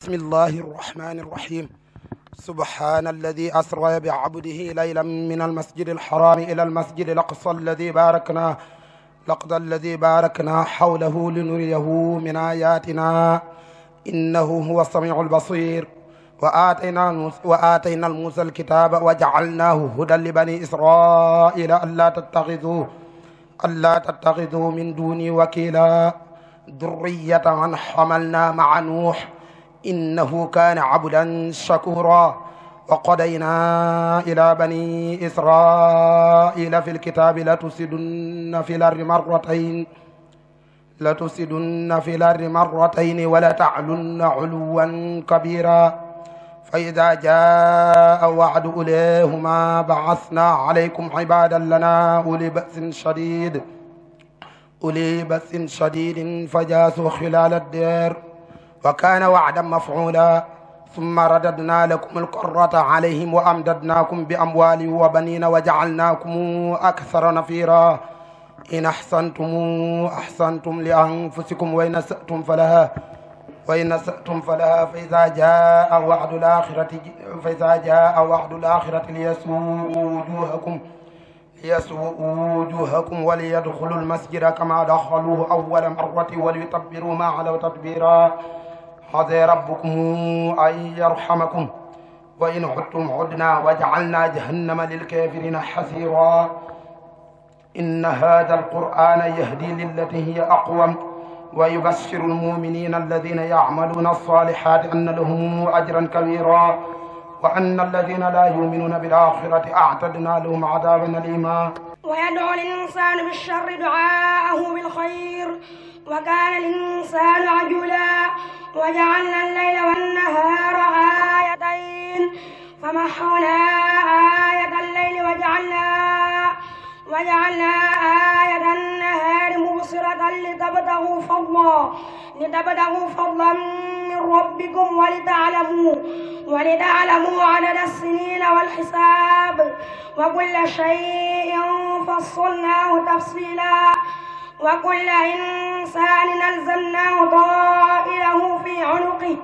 بسم الله الرحمن الرحيم سبحان الذي أسرى بعبده ليلا من المسجد الحرام إلى المسجد الأقصى الذي باركنا لقد الذي باركنا حوله لنريه من آياتنا إنه هو السميع البصير وآتينا وآتينا موسى الكتاب وجعلناه هدى لبني إسرائيل ألا تتخذوا ألا تتخذوا من دوني وكيلا ذرية من حملنا مع نوح إنه كان عبدا شكورا وقضينا إلى بني إسرائيل في الكتاب لتفسدن في الأرض مرتين لتفسدن في الأرض مرتين ولتعلن علوا كبيرا فإذا جاء وعد أوليهما بعثنا عليكم عبادا لنا أولي بأس شديد أولي بأس شديد فجاسوا خلال الدير وكان وعدا مفعولا ثم رددنا لكم القرة عليهم وأمددناكم بأموال وبنين وجعلناكم أكثر نفيرا إن أحسنتم أحسنتم لأنفسكم وإن أسأتم فلها وإن أسأتم فلها فإذا جاء وعد الآخرة فإذا جاء وعد الآخرة ليسوء وجوهكم ليسوء وجوهكم وليدخلوا المسجد كما دخلوه أول مرة وليتبروا ما علوا تتبيرا حظي ربكم أن يرحمكم وإن عدتم عدنا وجعلنا جهنم للكافرين حسيرا إن هذا القرآن يهدي للتي هي أقوم ويبشر المؤمنين الذين يعملون الصالحات أن لهم أجرا كبيرا وأن الذين لا يؤمنون بالآخرة أعتدنا لهم عذابا أليما ويدعو الإنسان بالشر دعاءه بالخير وكان الإنسان عجولا وجعلنا الليل والنهار آيتين فمحونا آية الليل وجعلنا وجعلنا آية النهار مبصرة لتبتغوا فضلا لتبتغوا فضلا من ربكم ولتعلموا ولتعلموا عدد السنين والحساب وكل شيء فصلناه تفصيلا وكل إنسان ألزمناه طائره في عنقه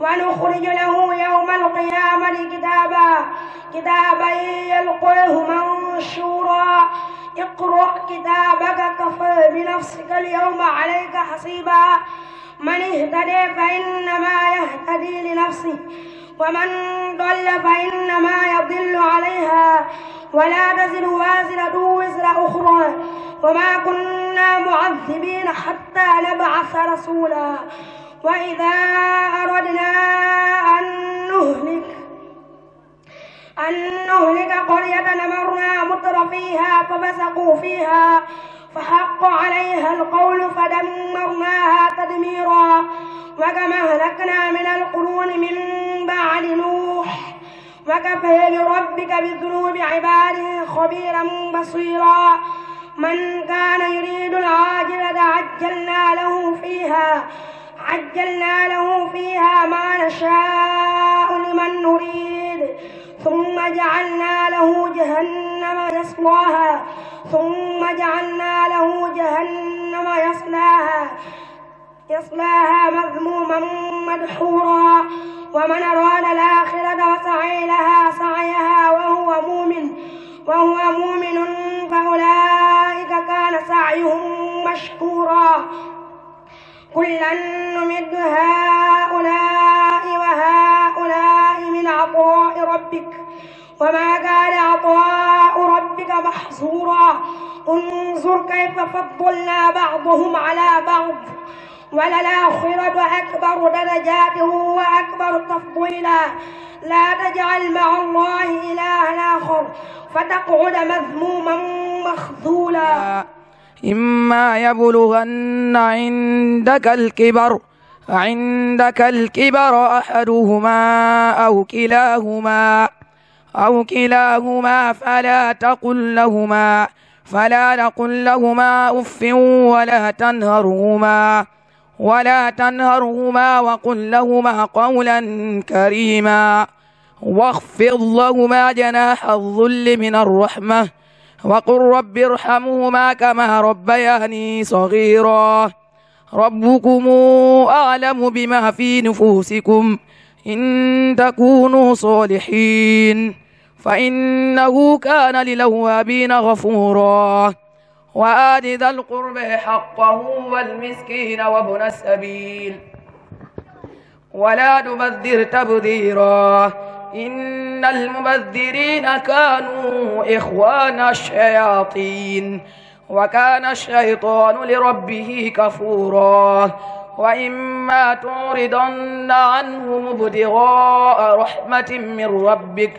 ونخرج له يوم القيامة كتابا كتابا يلقيه منشورا اقرأ كتابك كفى بنفسك اليوم عليك حسيبا من اهتدي فإنما يهتدي لنفسه ومن ضل فإنما يضل عليها ولا تزر وازرة وزر أخرى وما كنا معذبين حتى نبعث رسولا وإذا أردنا أن نهلك أن نهلك قرية نمرنا متر فيها ففسقوا فيها فحق عليها القول فدمرناها تدميرا وكما أهلكنا من القرون من بعد نوح وكفى بربك بذنوب عباده خبيرا بصيرا من كان يريد العاجلة عجلنا له فيها عجلنا له فيها ما نشاء لمن نريد ثم جعلنا له جهنم يصلاها ثم جعلنا له جهنم يصلاها يصلاها مذموما مدحورا ومن أراد الآخرة وسعي لها سعيها وهو مؤمن وهو مؤمن فأولئك سعيهم مشكورا كلا نمد هؤلاء وهؤلاء من عطاء ربك وما كان عطاء ربك محصورا انظر كيف فضلنا بعضهم على بعض وللآخرة أكبر درجات وأكبر تفضيلا لا تجعل مع الله إلها آخر فتقعد مذموما مخذولا إما يبلغن عندك الكبر عندك الكبر أحدهما أو كلاهما أو كلاهما فلا تقل لهما فلا تقل لهما أف ولا تنهرهما ولا تنهرهما وقل لهما قولا كريما واخفض لهما جناح الظل من الرحمه وقل رب ارحمهما كما ربياني صغيرا ربكم أعلم بما في نفوسكم إن تكونوا صالحين فإنه كان للوابين غفورا وآت ذا القرب حقه والمسكين وابن السبيل ولا تبذر تبذيرا إن المبذرين كانوا إخوان الشياطين وكان الشيطان لربه كفورا وإما تعرضن عنهم ابتغاء رحمة من ربك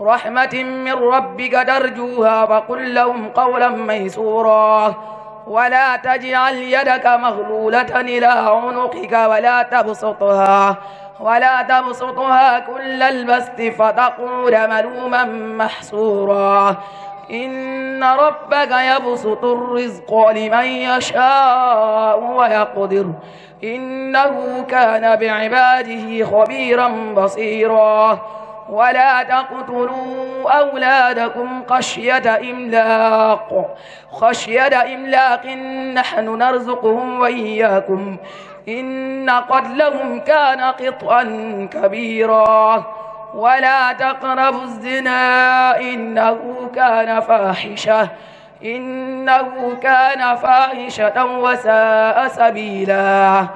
رحمة من ربك ترجوها فقل لهم قولا ميسورا ولا تجعل يدك مغلولة إلى عنقك ولا تبسطها ولا تبسطها كل البسط فتقول ملوما محسورا إن ربك يبسط الرزق لمن يشاء ويقدر إنه كان بعباده خبيرا بصيرا ولا تقتلوا أولادكم خشية إملاق خشية إملاق نحن نرزقهم وإياكم إن قتلهم كان قطعا كبيرا ولا تقربوا الزنا إنه كان فاحشة إنه كان فاحشة وساء سبيلا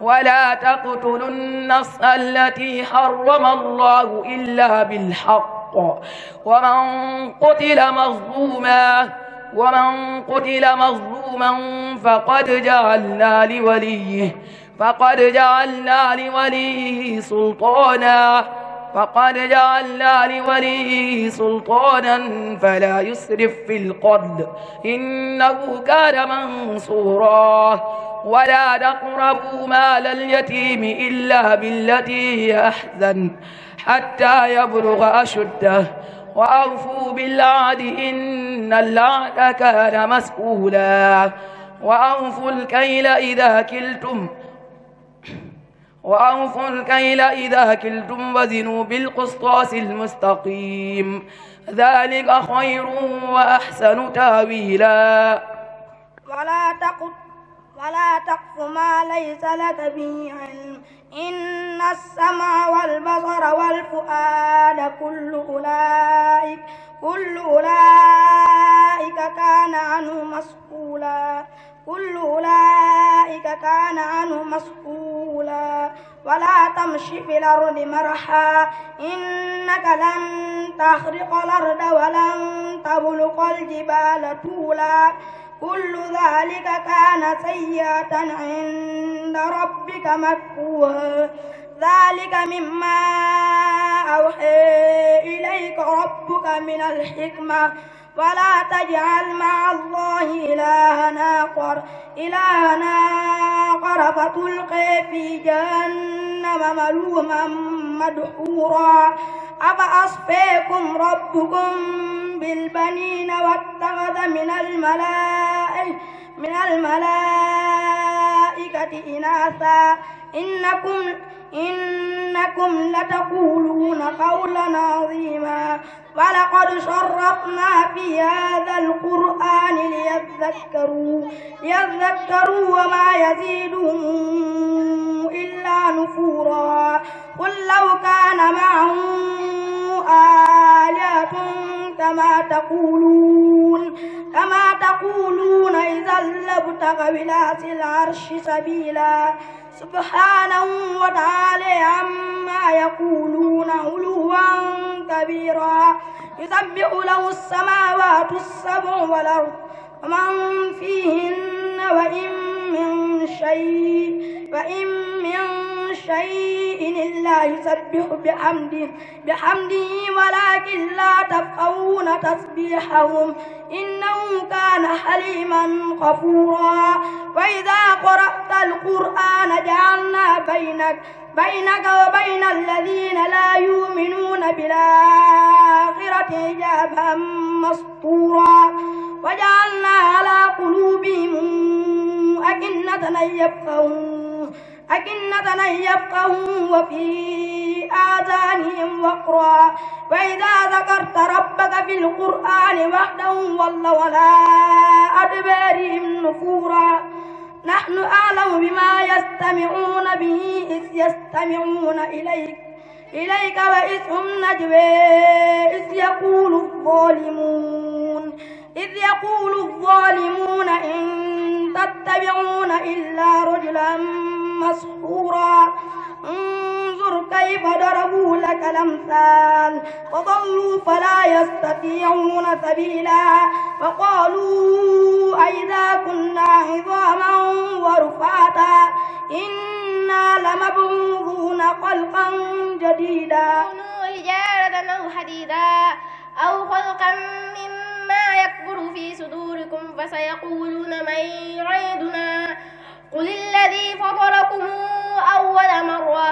ولا تقتلوا النفس التي حرم الله إلا بالحق ومن قتل مظلوماً ومن قتل مظلوما فقد جعلنا لوليه فقد جعلنا لوليه سلطانا فقد جعلنا لوليه سلطانا فلا يسرف في القتل إنه كان منصورا ولا تقربوا مال اليتيم إلا بالتي هي أحسن حتى يبلغ أشده وأوفوا بالعهد إن العهد كان مسؤولا وأوفوا الكيل إذا كلتم وأوفوا الكيل إذا كلتم وزنوا بالقسطاس المستقيم ذلك خير وأحسن تاويلا ولا تقف ولا تقف ما ليس لك به علم إن السمع والبصر والفؤاد كل أولئك كل أولئك كان عنه مسؤولا كل أولئك كان عنه مسؤولا ولا تمش في الأرض مرحا إنك لن تخرق الأرض ولن تبلغ الجبال طولا كل ذلك كان سيئة عند ربك مكروها ذلك مما أوحي إليك ربك من الحكمة ولا تجعل مع الله إلها آخر إلها آخر فتلقي في جهنم ملوما مدحورا أفأصفيكم ربكم بالبنين واتخذ من الملائكة من الملائكة إناثا إنكم إنكم لتقولون قولا عظيما ولقد شرفنا في هذا القرآن ليذكروا ليذكروا وما يزيدهم إلا نفورا قل لو كان معه آلهة كما تقولون كما تقولون إذا لابتغوا إلى العرش سبيلا سبحانه وتعالى عما يقولون علوا كبيرا يسبح له السماوات السبع والأرض ومن فيهن وإن شيء فإن من شيء إلا يسبح بحمده بحمده ولكن لا تفقهون تسبيحهم إنه كان حليما غفورا فإذا قرأت القرآن جعلنا بينك بينك وبين الذين لا يؤمنون بالآخرة حجابا مسطورا وجعلنا على قلوب لن يفقهوا أكنة لن يفقهوا وفي آذانهم وقرا وإذا ذكرت ربك في القرآن وحده ولوا ولا أدبارهم نفورا نحن أعلم بما يستمعون به إذ يستمعون إليك إليك وإذ هم نجوى إذ يقول الظالمون إذ يقول الظالمون يتبعون إلا رجلا مسحورا انظر كيف ضربوا لك الأمثال فضلوا فلا يستطيعون سبيلا فقالوا أئذا كنا عظاما ورفاتا إنا لمبعوثون خلقا جديدا كونوا أو حديدا أو خلقا مما يكبر فسيقولون من يعيدنا قل الذي فطركم أول مرة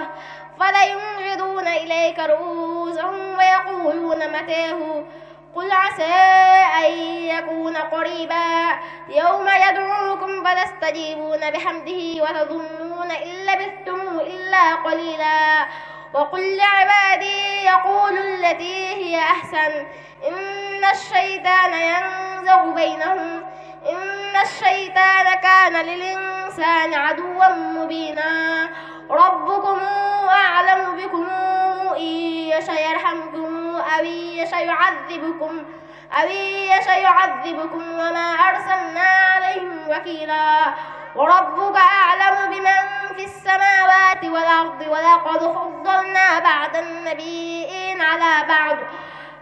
فلينعضون إليك رؤوسهم ويقولون متاه قل عسى أن يكون قريبا يوم يدعوكم فتستجيبون بحمده وتظنون إن لبثتم إلا قليلا وقل لعبادي يقولوا التي هي أحسن إن الشيطان ينزغ بينهم إن الشيطان كان للإنسان عدوا مبينا ربكم أعلم بكم إن يشأ يرحمكم أو يشأ يعذبكم أو يشأ يعذبكم وما أرسلنا عليهم وكيلا وربك أعلم بمن في السماوات والأرض ولقد فضلنا بعض النبيين على بعض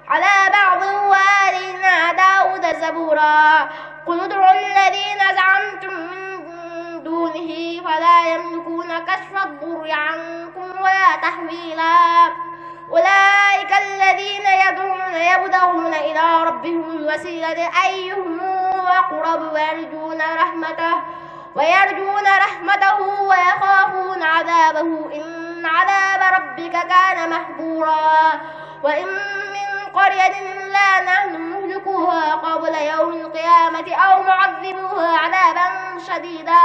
على بعض وآلينا داود زبورا قل ادعوا الذين زعمتم من دونه فلا يملكون كشف الضر عنكم ولا تحويلا أولئك الذين يدعون يبدعون إلى ربهم الوسيلة أيهم أقرب ويرجون رحمته ويرجون رحمته ويخافون عذابه إن عذاب ربك كان محبورا وإن من قرية إلا نحن قبل يوم القيامة أو معذبوه عذابا شديدا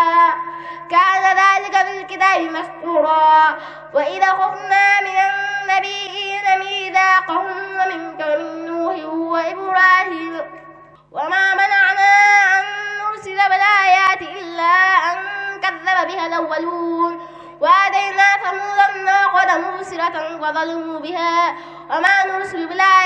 كان ذلك في الكتاب مسطورا وإذا خفنا من النبيين ميثاقهم ومنك ومن نوح وإبراهيم وما منعنا أن نرسل بالآيات إلا أن كذب بها الأولون وآتينا ثمود الناقة مرسلة وظلموا بها وما نرسل بالآيات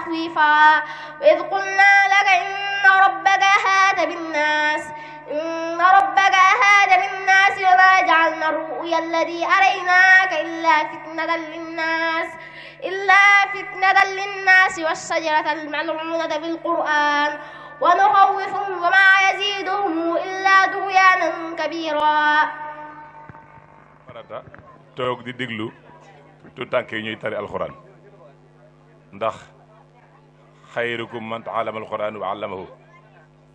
تخويفا وإذ قلنا لك إن ربك هاد بالناس إن ربك هاد بالناس وما جعلنا الرؤيا الذي أريناك إلا فتنة للناس إلا فتنة للناس والشجرة الملعونة بالقرآن ونخوفهم وما يزيدهم إلا طغيانا كبيرا toog di déglu تو tànk yi ñuy tari ndax xayrukum man taalama alquran wa allamahu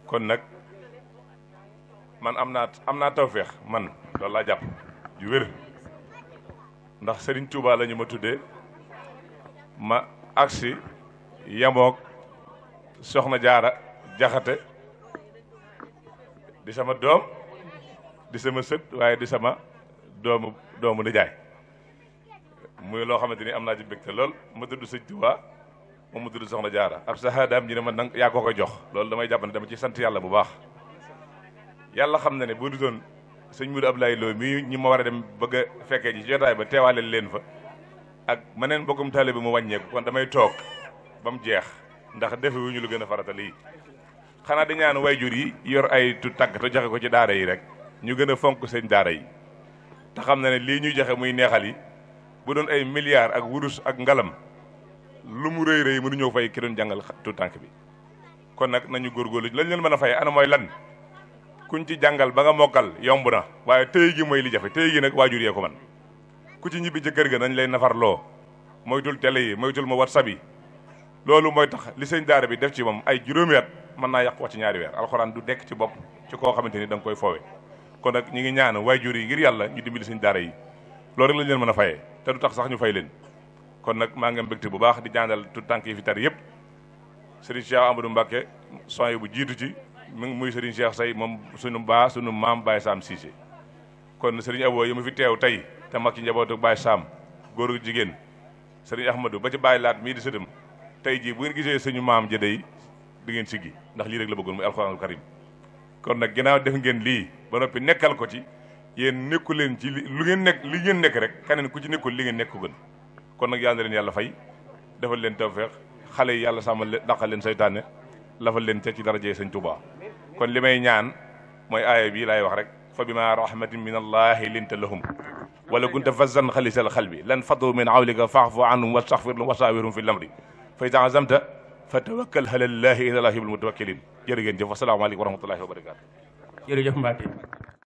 kon nag man am naa am naa tawféex man loolu laa jàpp ju wér ndax Serigne Touba la ñu ma tudde ma agsi yamoog soxna jaara jaxate di sama doom di sama sët waaye di sama doomu doomu nijaay muy loo xamante ni am naa ci mbégte lool ma tudd Sëñ moom mu tudd soxna jaara ab sahaadaam ji ne ma nang yaa ko koy jox loolu damay jàpp ne dama ci sant yàlla bu baax yàlla xam na ne bu du doon sëñ Moudou Abdoulaye Lo mii ñi ma war a dem bëgg a fekkee ji ci jotaay ba teewaale leen fa ak meneen bokkum taale bi mu wàññeeku kon damay toog ba mu jeex ndax defe wu ñu lu gën a farata lii xanaa di ñaan wayjur yi yor ay tu tàgg te joxe ko ci daara yi rek ñu gën a fonk seen daara yi te xam na ne lii ñuy joxe muy neexal yi bu doon ay milliards ak wurus ak ngalam lu mu réy rëy mënuñoo fay ki doon jàngal tout tànk bi kon nag nañu góorgóorlu lañ leen mën a fay ana mooy lan kuñ ci jàngal ba nga mokkal yomb na waaye téy gi mooy li jafe téy gi nag waajur yee ko man ku ci ñibbi ci kër ga nañ lay nafarloo moytul télé yi moytul ma whatsapp yi loolu mooy tax li sëñ daara bi def ci moom ay juróomi at mën naa yàq wax ci ñaari weer alxuraan du dekk ci bopp ci koo xamante ni da nga koy foowe kon nag ñi ngi ñaan waajur yi ngir yàlla ñu dimbali sëñ daara yi loolu rek lañ leen mën a fayee te du tax sax ñu fay leen kon nag maa ngi mbégte bu baax di ñaanal tout tànk yi fi tar yëpp Serigne Cheikh Amadou Mbacke son bu jiitu ci mu muy Serigne Cheikh say moom sunu baa sunu maam Baye Sam Cissé kon Serigne Abo yi mu fi teew tey te mag ci njabootu Baye Sam góoru jigéen Serigne Ahmadou ba ci Baye Laat mii di sëtam tey jii bu ngeen gisee suñu maam jëde yi di ngeen siggi ndax lii rek la bëggoon muy alxuraanul karim kon nag ginnaaw def ngeen lii ba noppi nekkal ko ci yéen nekku leen ci lu ngeen nekk li ngeen nekk rek keneen ku ci nekkul li ngeen nekk ko kon nak yal len yàlla fay defal len tawfiq xale yàlla samal leen dàqal leen saytaane lafal len ci darajee sëñ touba kon limay ñaan moy aaya bi lay wax rek fa bima rahmatin min allah linta lahum wala kunta fazzan al khalbi lan fadu min awlika fa'fu anhum wastaxfir lahum wasaawirum fil amri fa iza azamta fa tawakkal allah inna allah al mutawakkilin jërë ngeen jëf alaykum wa rahmatullahi wa barakatuh barakaatu jërëjëf mbake